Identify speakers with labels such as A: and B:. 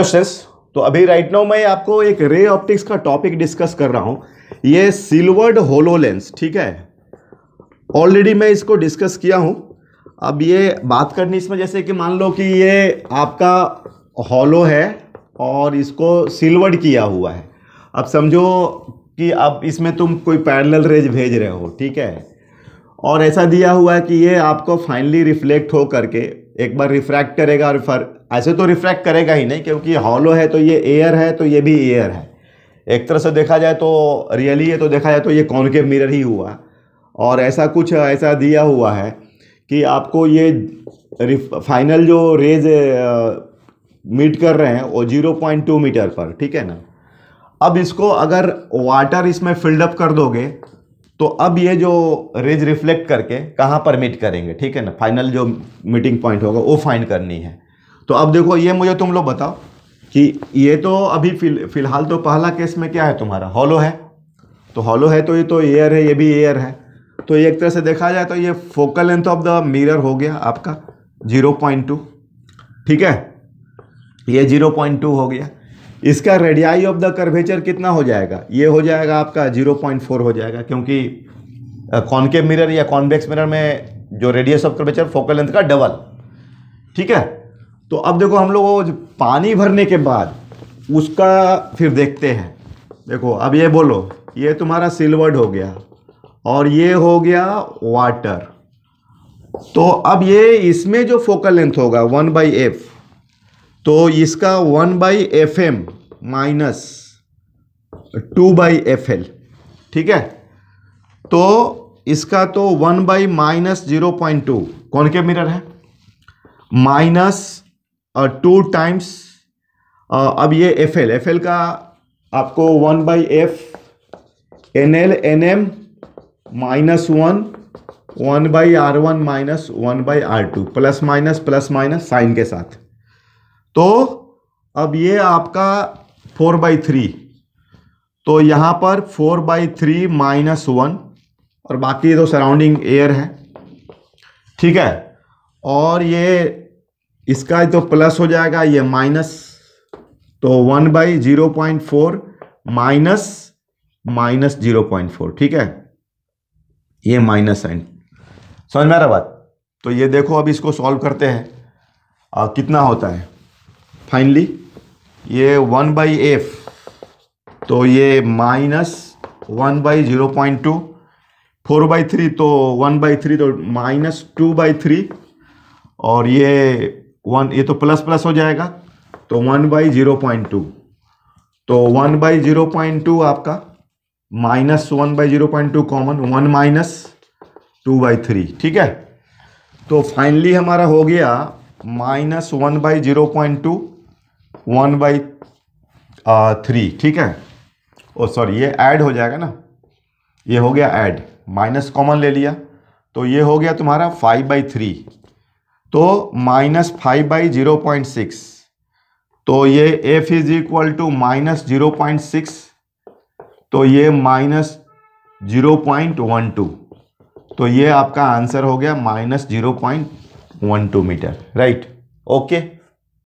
A: questions तो अभी right now मैं आपको एक रे ऑप्टिक्स का टॉपिक डिस्कस कर रहा हूं ये सिल्वर्ड होलो लेंस ठीक है ऑलरेडी मैं इसको डिस्कस किया हूं अब ये बात करनी इसमें जैसे कि मान लो कि ये आपका होलो है और इसको सिल्वर्ड किया हुआ है अब समझो कि अब इसमें तुम कोई पैरेलल रेज भेज रहे हो ठीक है और ऐसा दिया हुआ है कि ये आपको फाइनली रिफ्लेक्ट हो करके एक बार रिफ्रैक्ट करेगा और फर ऐसे तो रिफ्रैक्ट करेगा ही नहीं क्योंकि हॉलो है तो ये एयर है तो ये भी एयर है एक तरह से देखा जाए तो रियली ये तो देखा जाए तो ये कॉन्केव मिरर ही हुआ और ऐसा कुछ ऐसा दिया हुआ है कि आपको ये फाइनल जो रेज मीट कर रहे हैं वो जीरो पॉइंट टू मीटर पर ठीक है ना अब इसको अगर वाटर इसमें फिल्डअप कर दोगे तो अब ये जो रेज रिफ्लेक्ट करके कहाँ पर मीट करेंगे ठीक है ना फाइनल जो मीटिंग पॉइंट होगा वो फाइंड करनी है तो अब देखो ये मुझे तुम लोग बताओ कि ये तो अभी फिलहाल तो पहला केस में क्या है तुम्हारा हॉलो है तो हॉलो है तो ये तो एयर है ये भी एयर है तो एक तरह से देखा जाए तो ये focal length of the mirror हो गया आपका जीरो पॉइंट टू ठीक है ये जीरो पॉइंट टू हो गया इसका रेडियाई ऑफ द कर्वेचर कितना हो जाएगा ये हो जाएगा आपका 0.4 हो जाएगा क्योंकि कॉन्केव मिरर या कॉन्वेक्स मिरर में जो radius of curvature focal length का डबल ठीक है तो अब देखो हम लोग पानी भरने के बाद उसका फिर देखते हैं देखो अब ये बोलो ये तुम्हारा सिल्वर्ड हो गया और ये हो गया वाटर तो अब ये इसमें जो फोकल लेंथ होगा वन बाई एफ़ तो इसका one by F M minus two by F L ठीक है तो इसका तो one by minus zero point two कौन के मिरर है माइनस टू टाइम्स अब ये एफ एल एफ एल का आपको one by F N L N M minus one one by R one minus one by R two plus minus plus minus sign के साथ तो अब ये आपका फोर बाई थ्री तो यहां पर four by three minus one और बाकी तो सराउंडिंग एयर है ठीक है और ये इसका तो प्लस हो जाएगा ये माइनस तो one by zero point four minus minus zero point four ठीक है ये माइनस साइन समझ में आ रहा बात तो ये देखो अब इसको सॉल्व करते हैं कितना होता है फाइनली ये वन बाई एफ तो ये minus one by zero point two four by three तो वन बाई थ्री तो माइनस टू बाई थ्री और ये वन ये तो प्लस प्लस हो जाएगा तो one by zero point two तो one by zero point two आपका minus one by zero point two common one minus two by three ठीक है तो फाइनली हमारा हो गया minus one by zero point two one by three ठीक है ओ सॉरी ये ऐड हो जाएगा ना ये हो गया ऐड माइनस कॉमन ले लिया तो ये हो गया तुम्हारा फाइव बाई थ्री तो minus five by zero point six तो ये F is equal to minus zero point six तो ये minus zero point one two तो ये आपका आंसर हो गया minus zero point one two metre right okay